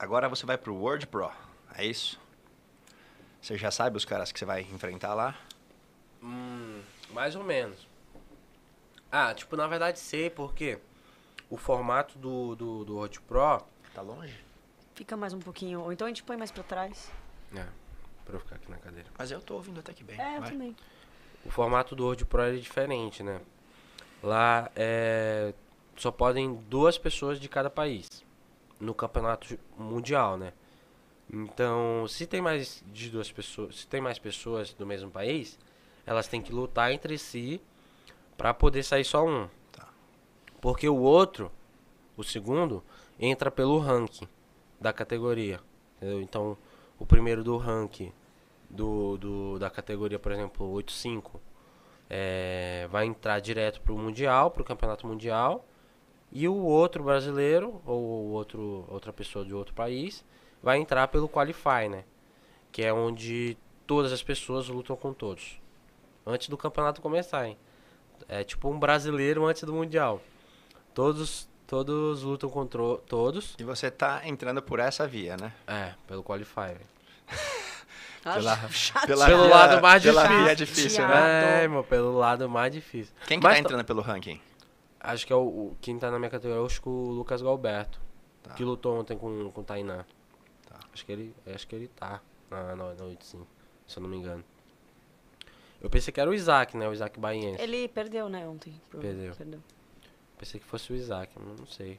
agora você vai para o Word Pro, é isso? Você já sabe os caras que você vai enfrentar lá? Hum, mais ou menos. Ah, tipo, na verdade sei, porque o formato do, do, do Word Pro... Tá longe? Fica mais um pouquinho, ou então a gente põe mais para trás. É, para eu ficar aqui na cadeira. Mas eu tô ouvindo até que bem. É, vai. eu também. O formato do Word Pro é diferente, né? Lá é... só podem duas pessoas de cada país no campeonato mundial, né? Então, se tem mais de duas pessoas, se tem mais pessoas do mesmo país, elas têm que lutar entre si para poder sair só um. Tá. Porque o outro, o segundo, entra pelo ranking da categoria. Entendeu? Então, o primeiro do ranking do, do, da categoria, por exemplo, 8-5, é, eh, vai entrar direto para o Mundial, para o Campeonato Mundial. E o outro brasileiro, ou outro, outra pessoa de outro país, vai entrar pelo Qualify, né? Que é onde todas as pessoas lutam com todos. Antes do campeonato começar, hein? É tipo um brasileiro antes do Mundial. Todos, todos lutam contra todos. E você tá entrando por essa via, né? É, pelo Qualify. pela, pela pelo via, lado mais pela difícil. Via difícil, né? É, irmão, pelo lado mais difícil. Quem que Mas, tá entrando pelo ranking? Acho que é o, o quem tá na minha categoria, acho é que o Lucas Galberto, tá. que lutou ontem com, com o Tainá. Tá. Acho, que ele, acho que ele tá na, noite sim, se eu não me engano. Eu pensei que era o Isaac, né? O Isaac Baiense. Ele perdeu, né, ontem. Pro... Perdeu. perdeu. Pensei que fosse o Isaac, mas não sei.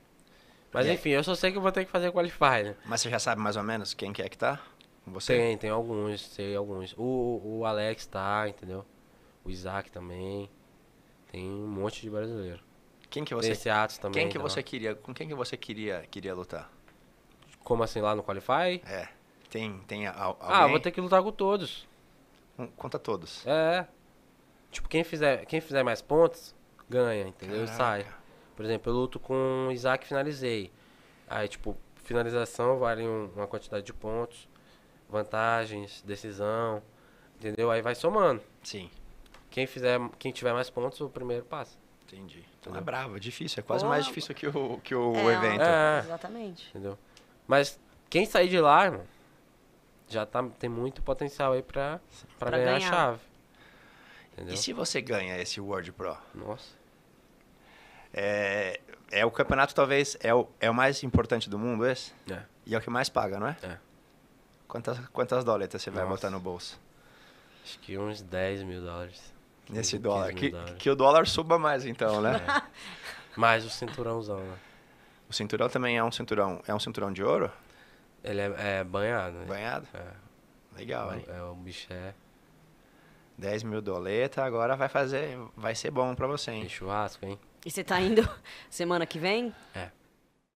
Mas e é. enfim, eu só sei que eu vou ter que fazer qualify, né? Mas você já sabe mais ou menos quem que é que tá com você? Tem, tem alguns, sei alguns. O, o Alex tá, entendeu? O Isaac também. Tem um monte de brasileiro. Quem que você Nesse ato também. Quem que então. você queria, com quem que você queria queria lutar? Como assim lá no qualify? É. Tem tem alguém? Ah, vou ter que lutar com todos. conta todos. É. Tipo, quem fizer, quem fizer mais pontos ganha, entendeu? Caraca. Sai. Por exemplo, eu luto com o Isaac finalizei. Aí, tipo, finalização vale um, uma quantidade de pontos, vantagens, decisão, entendeu? Aí vai somando. Sim. Quem fizer, quem tiver mais pontos, o primeiro passa. Entendi. Então é brava, é difícil. É quase Pô, mais difícil que o, que o é, evento. É, exatamente. Entendeu? Mas quem sair de lá, já tá, tem muito potencial aí pra, pra, pra ganhar, ganhar, a chave. Entendeu? E se você ganha esse World Pro? Nossa. É, é o campeonato, talvez, é o, é o mais importante do mundo esse? É. E é o que mais paga, não é? É. Quantas, quantas doletas você Nossa. vai botar no bolso? Acho que uns 10 mil dólares. Tipo, nesse dólar. Que, que o dólar suba mais, então, né? É. Mais o cinturãozão, né? O cinturão também é um cinturão. É um cinturão de ouro? Ele é, é banhado. Né? Banhado? É. Legal, é, hein? É um biché. 10 mil doleta, agora vai fazer. Vai ser bom pra você, hein? Tem churrasco, hein? E você tá indo semana que vem? É.